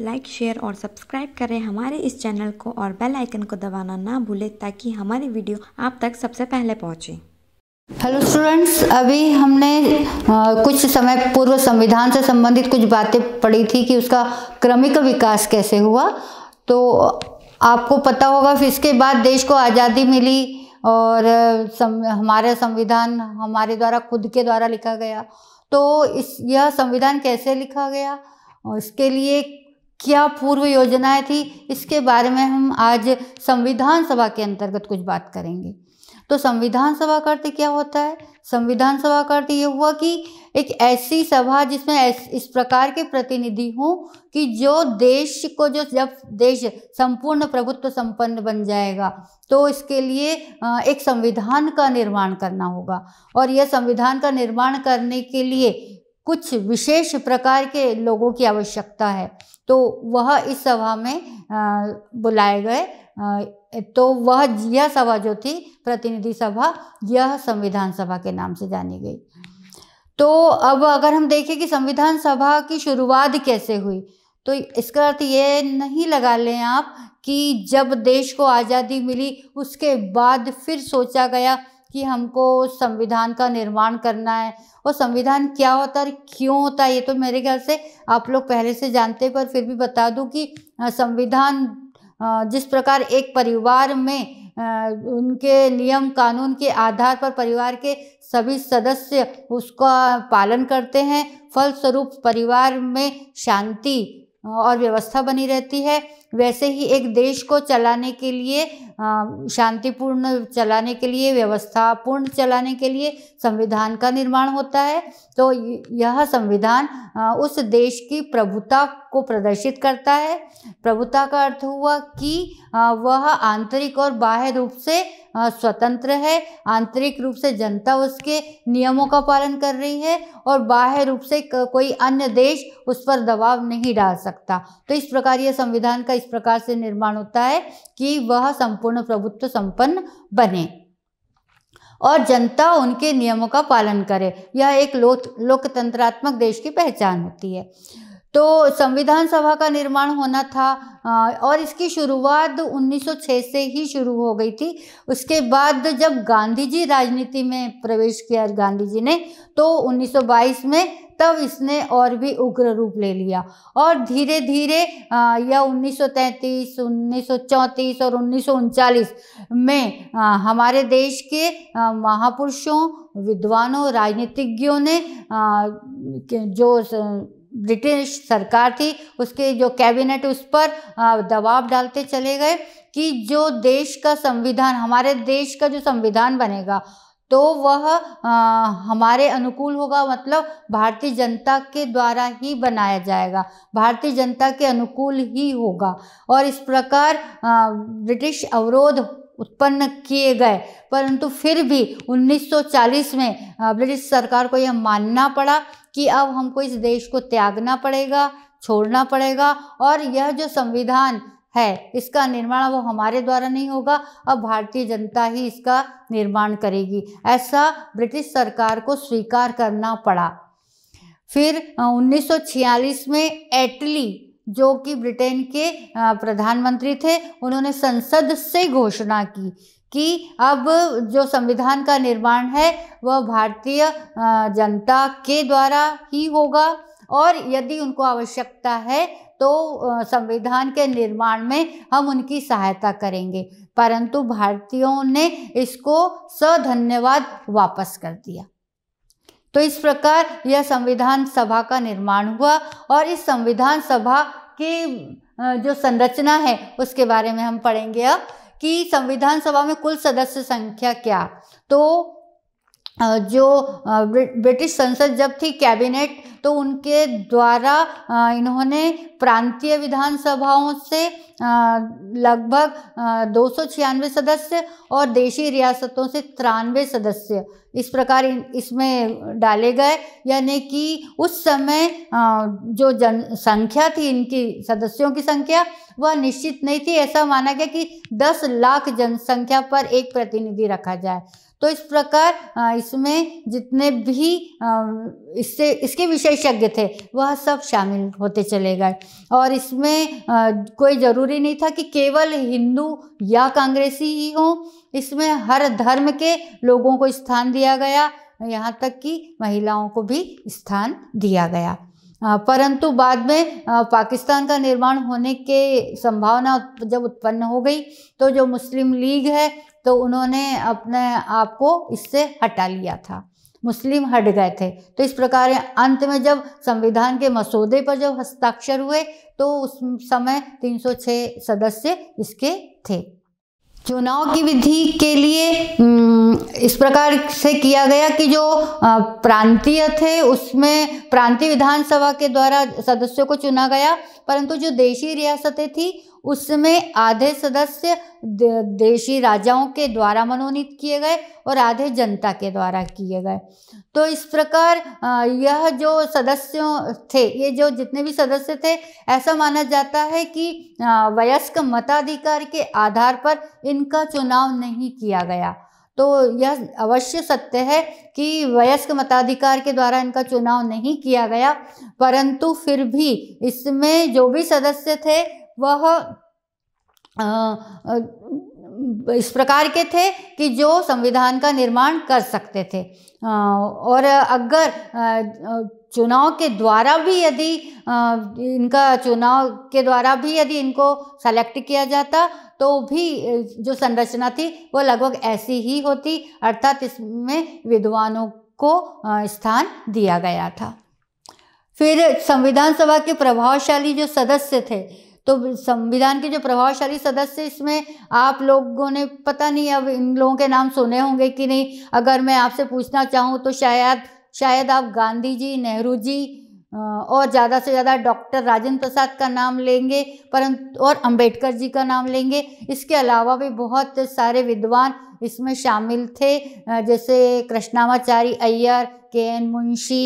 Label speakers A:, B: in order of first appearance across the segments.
A: like share और subscribe करें हमारे इस चैनल को और बेल आइकन को दबाना ना भूलें ताकि हमारी वीडियो आप तक सबसे पहले पहुंचे हेलो स्टूडेंट्स अभी हमने आ, कुछ समय पूर्व संविधान से संबंधित कुछ बातें पढ़ी थी कि उसका क्रमिक विकास कैसे हुआ तो आपको पता होगा फिर इसके बाद देश को आज़ादी मिली और सम, हमारा संविधान हमारे द्वारा खुद के द्वारा लिखा गया तो इस यह संविधान कैसे लिखा गया और इसके लिए क्या पूर्व योजनाएं थी इसके बारे में हम आज संविधान सभा के अंतर्गत कुछ बात करेंगे तो संविधान सभा का अर्थ क्या होता है संविधान सभा का अर्थ ये हुआ कि एक ऐसी सभा जिसमें इस प्रकार के प्रतिनिधि हों कि जो देश को जो जब देश संपूर्ण प्रभुत्व संपन्न बन जाएगा तो इसके लिए एक संविधान का निर्माण करना होगा और यह संविधान का निर्माण करने के लिए कुछ विशेष प्रकार के लोगों की आवश्यकता है तो वह इस सभा में बुलाए गए तो वह यह सभा जो थी प्रतिनिधि सभा यह संविधान सभा के नाम से जानी गई तो अब अगर हम देखें कि संविधान सभा की शुरुआत कैसे हुई तो इसका अर्थ ये नहीं लगा लें आप कि जब देश को आज़ादी मिली उसके बाद फिर सोचा गया कि हमको संविधान का निर्माण करना है और संविधान क्या होता है क्यों होता है ये तो मेरे ख्याल से आप लोग पहले से जानते पर फिर भी बता दूं कि संविधान जिस प्रकार एक परिवार में उनके नियम कानून के आधार पर परिवार के सभी सदस्य उसका पालन करते हैं फलस्वरूप परिवार में शांति और व्यवस्था बनी रहती है वैसे ही एक देश को चलाने के लिए शांतिपूर्ण चलाने के लिए व्यवस्थापूर्ण चलाने के लिए संविधान का निर्माण होता है तो यह संविधान उस देश की प्रभुता को प्रदर्शित करता है प्रभुता का अर्थ हुआ कि वह आंतरिक और बाह्य रूप से स्वतंत्र है आंतरिक रूप से जनता उसके नियमों का पालन कर रही है और बाह्य रूप से कोई अन्य देश उस पर दबाव नहीं डाल सकता तो इस प्रकार यह संविधान का इस प्रकार से निर्माण होता है कि वह संपूर्ण प्रभुत्व संपन्न बने और जनता उनके नियमों का पालन करे यह एक लोक लोकतंत्रात्मक देश की पहचान होती है तो संविधान सभा का निर्माण होना था और इसकी शुरुआत 1906 से ही शुरू हो गई थी उसके बाद जब गांधी जी राजनीति में प्रवेश किया गांधी जी ने तो 1922 में तब इसने और भी उग्र रूप ले लिया और धीरे धीरे यह 1933, 1934 और उन्नीस में हमारे देश के महापुरुषों विद्वानों राजनीतिज्ञों ने जो ब्रिटिश सरकार थी उसके जो कैबिनेट उस पर दबाव डालते चले गए कि जो देश का संविधान हमारे देश का जो संविधान बनेगा तो वह आ, हमारे अनुकूल होगा मतलब भारतीय जनता के द्वारा ही बनाया जाएगा भारतीय जनता के अनुकूल ही होगा और इस प्रकार ब्रिटिश अवरोध उत्पन्न किए गए परंतु फिर भी 1940 में ब्रिटिश सरकार को यह मानना पड़ा कि अब हमको इस देश को त्यागना पड़ेगा छोड़ना पड़ेगा और यह जो संविधान है इसका निर्माण वो हमारे द्वारा नहीं होगा अब भारतीय जनता ही इसका निर्माण करेगी ऐसा ब्रिटिश सरकार को स्वीकार करना पड़ा फिर 1946 में एटली जो कि ब्रिटेन के प्रधानमंत्री थे उन्होंने संसद से घोषणा की कि अब जो संविधान का निर्माण है वह भारतीय जनता के द्वारा ही होगा और यदि उनको आवश्यकता है तो संविधान के निर्माण में हम उनकी सहायता करेंगे परंतु भारतीयों ने इसको सधन्यवाद वापस कर दिया तो इस प्रकार यह संविधान सभा का निर्माण हुआ और इस संविधान सभा की जो संरचना है उसके बारे में हम पढ़ेंगे अब कि संविधान सभा में कुल सदस्य संख्या क्या तो जो ब्रिटिश संसद जब थी कैबिनेट तो उनके द्वारा इन्होंने प्रांतीय विधानसभाओं से लगभग दो सदस्य और देशी रियासतों से तिरानवे सदस्य इस प्रकार इसमें डाले गए यानी कि उस समय जो जनसंख्या थी इनकी सदस्यों की संख्या वह निश्चित नहीं थी ऐसा माना गया कि 10 लाख जनसंख्या पर एक प्रतिनिधि रखा जाए तो इस प्रकार इसमें जितने भी इससे इसके विशेषज्ञ थे वह सब शामिल होते चले गए और इसमें कोई ज़रूरी नहीं था कि केवल हिंदू या कांग्रेसी ही हों इसमें हर धर्म के लोगों को स्थान दिया गया यहाँ तक कि महिलाओं को भी स्थान दिया गया हाँ, परंतु बाद में पाकिस्तान का निर्माण होने के संभावना जब उत्पन्न हो गई तो जो मुस्लिम लीग है तो उन्होंने अपने आप को इससे हटा लिया था मुस्लिम हट गए थे तो इस प्रकार अंत में जब संविधान के मसौदे पर जब हस्ताक्षर हुए तो उस समय 306 सदस्य इसके थे चुनाव की विधि के लिए इस प्रकार से किया गया कि जो प्रांतीय थे उसमें प्रांतीय विधानसभा के द्वारा सदस्यों को चुना गया परंतु जो देशी रियासतें थी उसमें आधे सदस्य देशी राजाओं के द्वारा मनोनीत किए गए और आधे जनता के द्वारा किए गए तो इस प्रकार यह जो सदस्यों थे ये जो जितने भी सदस्य थे ऐसा माना जाता है कि वयस्क मताधिकार के आधार पर इनका चुनाव नहीं किया गया तो यह अवश्य सत्य है कि वयस्क मताधिकार के द्वारा इनका चुनाव नहीं किया गया परंतु फिर भी इसमें जो भी सदस्य थे वह इस प्रकार के थे कि जो संविधान का निर्माण कर सकते थे और अगर चुनाव के द्वारा भी यदि इनका चुनाव के द्वारा भी यदि इनको सेलेक्ट किया जाता तो भी जो संरचना थी वो लगभग ऐसी ही होती अर्थात इसमें विद्वानों को स्थान दिया गया था फिर संविधान सभा के प्रभावशाली जो सदस्य थे तो संविधान के जो प्रभावशाली सदस्य इसमें आप लोगों ने पता नहीं अब इन लोगों के नाम सुने होंगे कि नहीं अगर मैं आपसे पूछना चाहूँ तो शायद शायद आप गांधी जी नेहरू जी और ज़्यादा से ज़्यादा डॉक्टर राजेंद्र प्रसाद का नाम लेंगे परंतु और अंबेडकर जी का नाम लेंगे इसके अलावा भी बहुत सारे विद्वान इसमें शामिल थे जैसे कृष्णावाचारी अय्यर के एन मुंशी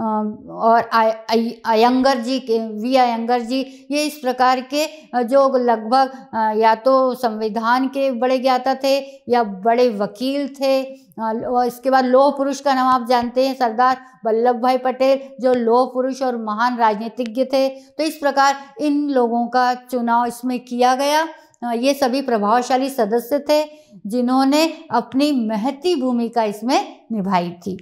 A: और अयंगर जी के वी अयंगर जी ये इस प्रकार के जो लगभग या तो संविधान के बड़े ज्ञाता थे या बड़े वकील थे और इसके बाद लोह पुरुष का नाम आप जानते हैं सरदार वल्लभ भाई पटेल जो लोह पुरुष और महान राजनीतिज्ञ थे तो इस प्रकार इन लोगों का चुनाव इसमें किया गया ये सभी प्रभावशाली सदस्य थे जिन्होंने अपनी महती भूमिका इसमें निभाई थी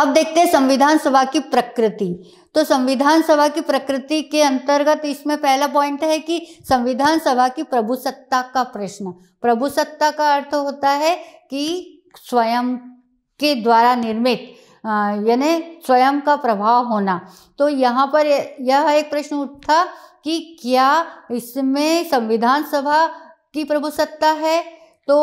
A: अब देखते हैं संविधान सभा की प्रकृति तो संविधान सभा की प्रकृति के अंतर्गत इसमें पहला पॉइंट है कि संविधान सभा की प्रभुसत्ता का प्रश्न प्रभुसत्ता का अर्थ होता है कि स्वयं के द्वारा निर्मित यानी स्वयं का प्रभाव होना तो यहाँ पर यह एक प्रश्न उठता कि क्या इसमें संविधान सभा की प्रभुसत्ता है तो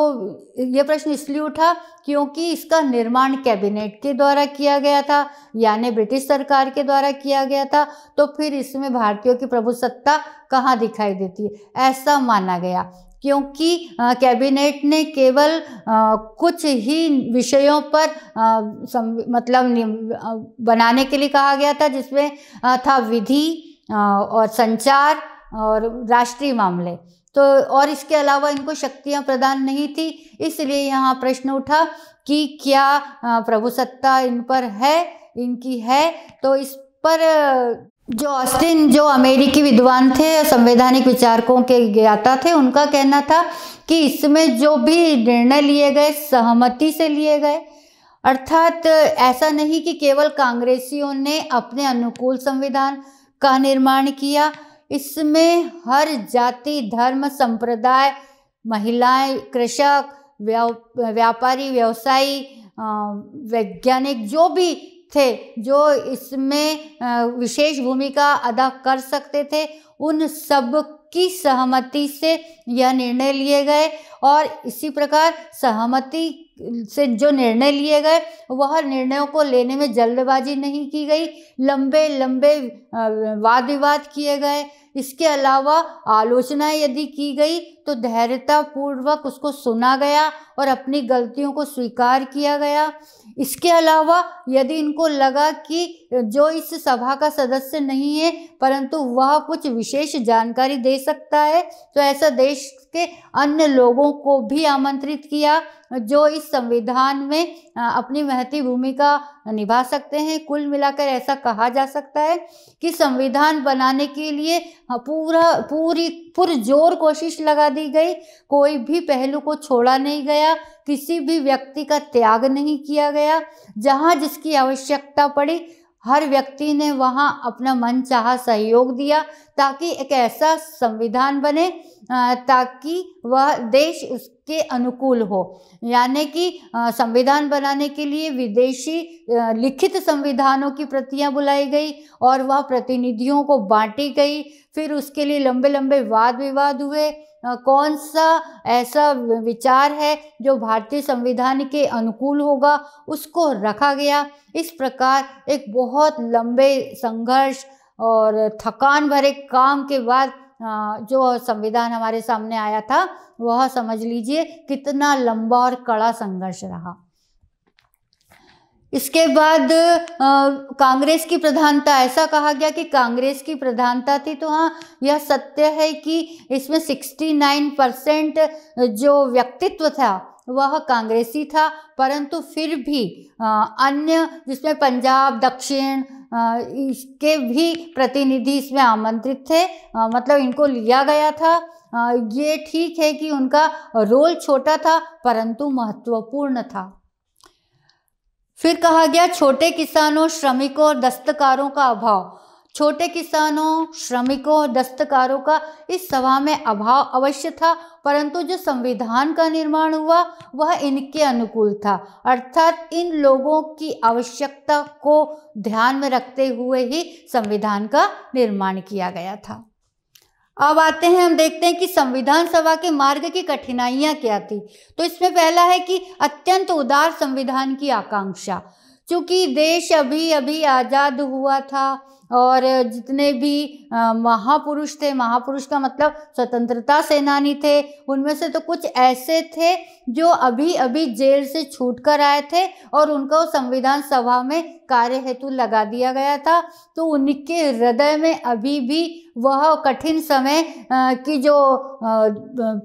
A: ये प्रश्न इसलिए उठा क्योंकि इसका निर्माण कैबिनेट के द्वारा किया गया था यानी ब्रिटिश सरकार के द्वारा किया गया था तो फिर इसमें भारतीयों की प्रभुसत्ता कहाँ दिखाई देती है ऐसा माना गया क्योंकि कैबिनेट ने केवल आ, कुछ ही विषयों पर आ, सम, मतलब आ, बनाने के लिए कहा गया था जिसमें था विधि और संचार और राष्ट्रीय मामले तो और इसके अलावा इनको शक्तियां प्रदान नहीं थी इसलिए यहाँ प्रश्न उठा कि क्या प्रभु सत्ता इन पर है इनकी है तो इस पर जो ऑस्टिन जो अमेरिकी विद्वान थे संवैधानिक विचारकों के ज्ञाता थे उनका कहना था कि इसमें जो भी निर्णय लिए गए सहमति से लिए गए अर्थात ऐसा नहीं कि केवल कांग्रेसियों ने अपने अनुकूल संविधान का निर्माण किया इसमें हर जाति धर्म संप्रदाय महिलाएं कृषक व्यापारी व्यवसायी वैज्ञानिक जो भी थे जो इसमें विशेष भूमिका अदा कर सकते थे उन सब की सहमति से यह निर्णय लिए गए और इसी प्रकार सहमति से जो निर्णय लिए गए वह निर्णयों को लेने में जल्दबाजी नहीं की गई लंबे लंबे वाद विवाद किए गए इसके अलावा आलोचना यदि की गई तो धैर्यतापूर्वक उसको सुना गया और अपनी गलतियों को स्वीकार किया गया इसके अलावा यदि इनको लगा कि जो इस सभा का सदस्य नहीं है परंतु वह कुछ विशेष जानकारी दे सकता है तो ऐसा देश के अन्य लोगों को भी आमंत्रित किया जो इस संविधान में अपनी महती भूमिका निभा सकते हैं कुल मिलाकर ऐसा कहा जा सकता है कि संविधान बनाने के लिए पूरा पूरी पुरजोर कोशिश लगा दी गई कोई भी पहलू को छोड़ा नहीं गया किसी भी व्यक्ति का त्याग नहीं किया गया जहाँ जिसकी आवश्यकता पड़ी हर व्यक्ति ने वहाँ अपना मन चाह सहयोग दिया ताकि एक ऐसा संविधान बने ताकि वह देश उसके अनुकूल हो यानी कि संविधान बनाने के लिए विदेशी लिखित संविधानों की प्रतियां बुलाई गई और वह प्रतिनिधियों को बांटी गई फिर उसके लिए लंबे लंबे वाद विवाद हुए कौन सा ऐसा विचार है जो भारतीय संविधान के अनुकूल होगा उसको रखा गया इस प्रकार एक बहुत लंबे संघर्ष और थकान भरे काम के बाद जो संविधान हमारे सामने आया था वह समझ लीजिए कितना लंबा और कड़ा संघर्ष रहा इसके बाद कांग्रेस की प्रधानता ऐसा कहा गया कि कांग्रेस की प्रधानता थी तो हाँ यह सत्य है कि इसमें 69 परसेंट जो व्यक्तित्व था वह कांग्रेसी था परंतु फिर भी अन्य जिसमें पंजाब दक्षिण इसके भी प्रतिनिधि इसमें आमंत्रित थे मतलब इनको लिया गया था ये ठीक है कि उनका रोल छोटा था परंतु महत्वपूर्ण था फिर कहा गया छोटे किसानों श्रमिकों और दस्तकारों का अभाव छोटे किसानों श्रमिकों और दस्तकारों का इस सभा में अभाव अवश्य था परंतु जो संविधान का निर्माण हुआ वह इनके अनुकूल था अर्थात इन लोगों की आवश्यकता को ध्यान में रखते हुए ही संविधान का निर्माण किया गया था अब आते हैं हम देखते हैं कि संविधान सभा के मार्ग की कठिनाइयां क्या थी तो इसमें पहला है कि अत्यंत उदार संविधान की आकांक्षा चूंकि देश अभी अभी आज़ाद हुआ था और जितने भी महापुरुष थे महापुरुष का मतलब स्वतंत्रता सेनानी थे उनमें से तो कुछ ऐसे थे जो अभी अभी जेल से छूट कर आए थे और उनको संविधान सभा में कार्य हेतु लगा दिया गया था तो उनके हृदय में अभी भी वह कठिन समय की जो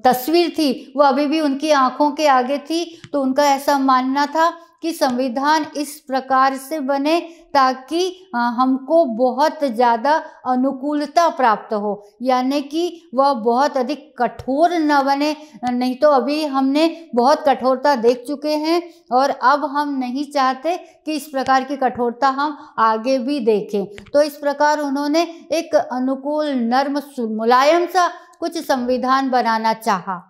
A: तस्वीर थी वह अभी भी उनकी आंखों के आगे थी तो उनका ऐसा मानना था कि संविधान इस प्रकार से बने ताकि हमको बहुत ज़्यादा अनुकूलता प्राप्त हो यानी कि वह बहुत अधिक कठोर न बने नहीं तो अभी हमने बहुत कठोरता देख चुके हैं और अब हम नहीं चाहते कि इस प्रकार की कठोरता हम आगे भी देखें तो इस प्रकार उन्होंने एक अनुकूल नर्म मुलायम सा कुछ संविधान बनाना चाहा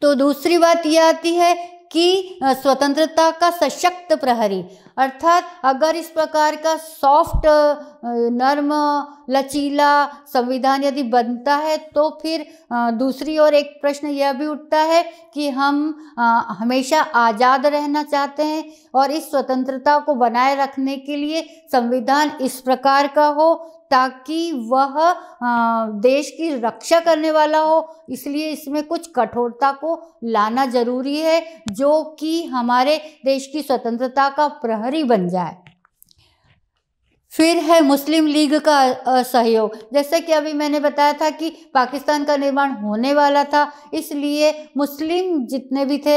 A: तो दूसरी बात यह आती है कि स्वतंत्रता का सशक्त प्रहरी अर्थात अगर इस प्रकार का सॉफ्ट नर्म लचीला संविधान यदि बनता है तो फिर दूसरी ओर एक प्रश्न यह भी उठता है कि हम हमेशा आज़ाद रहना चाहते हैं और इस स्वतंत्रता को बनाए रखने के लिए संविधान इस प्रकार का हो ताकि वह देश की रक्षा करने वाला हो इसलिए इसमें कुछ कठोरता को लाना जरूरी है जो कि हमारे देश की स्वतंत्रता का प्रहरी बन जाए फिर है मुस्लिम लीग का असहयोग जैसे कि अभी मैंने बताया था कि पाकिस्तान का निर्माण होने वाला था इसलिए मुस्लिम जितने भी थे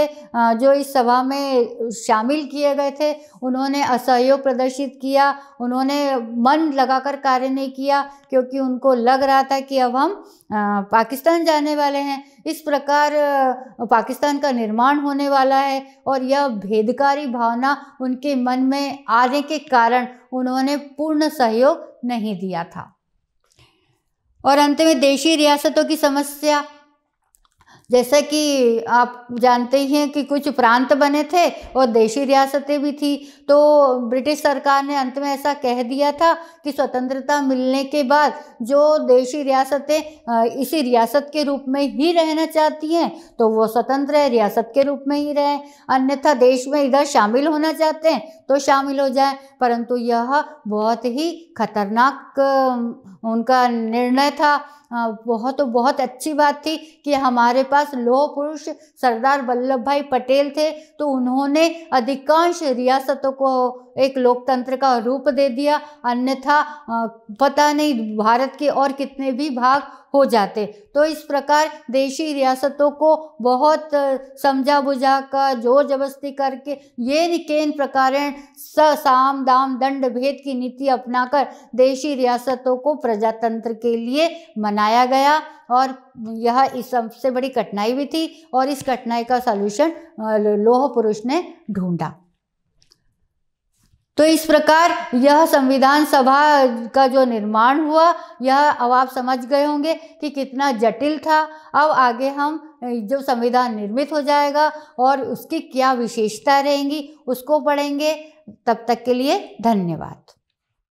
A: जो इस सभा में शामिल किए गए थे उन्होंने असहयोग प्रदर्शित किया उन्होंने मन लगाकर कार्य नहीं किया क्योंकि उनको लग रहा था कि अब हम पाकिस्तान जाने वाले हैं इस प्रकार पाकिस्तान का निर्माण होने वाला है और यह भेदकारी भावना उनके मन में आने के कारण उन्होंने पूर्ण सहयोग नहीं दिया था और अंत में देशी रियासतों की समस्या जैसा कि आप जानते ही हैं कि कुछ प्रांत बने थे और देशी रियासतें भी थी तो ब्रिटिश सरकार ने अंत में ऐसा कह दिया था कि स्वतंत्रता मिलने के बाद जो देशी रियासतें इसी रियासत के रूप में ही रहना चाहती हैं तो वो स्वतंत्र है रियासत के रूप में ही रहें अन्यथा देश में इधर शामिल होना चाहते हैं तो शामिल हो जाए परंतु यह बहुत ही खतरनाक उनका निर्णय था बहुत बहुत अच्छी बात थी कि हमारे पास पास लोह पुरुष सरदार वल्लभ भाई पटेल थे तो उन्होंने अधिकांश रियासतों को एक लोकतंत्र का रूप दे दिया अन्यथा पता नहीं भारत के और कितने भी भाग हो जाते तो इस प्रकार देशी रियासतों को बहुत समझा बुझा कर जोर जबस्ती करके ये केन प्रकार स साम दाम दंड भेद की नीति अपनाकर देशी रियासतों को प्रजातंत्र के लिए मनाया गया और यह इस सबसे बड़ी कठिनाई भी थी और इस कठिनाई का सलूशन लोह पुरुष ने ढूंढा तो इस प्रकार यह संविधान सभा का जो निर्माण हुआ यह अब आप समझ गए होंगे कि कितना जटिल था अब आगे हम जो संविधान निर्मित हो जाएगा और उसकी क्या विशेषता रहेंगी उसको पढ़ेंगे तब तक के लिए धन्यवाद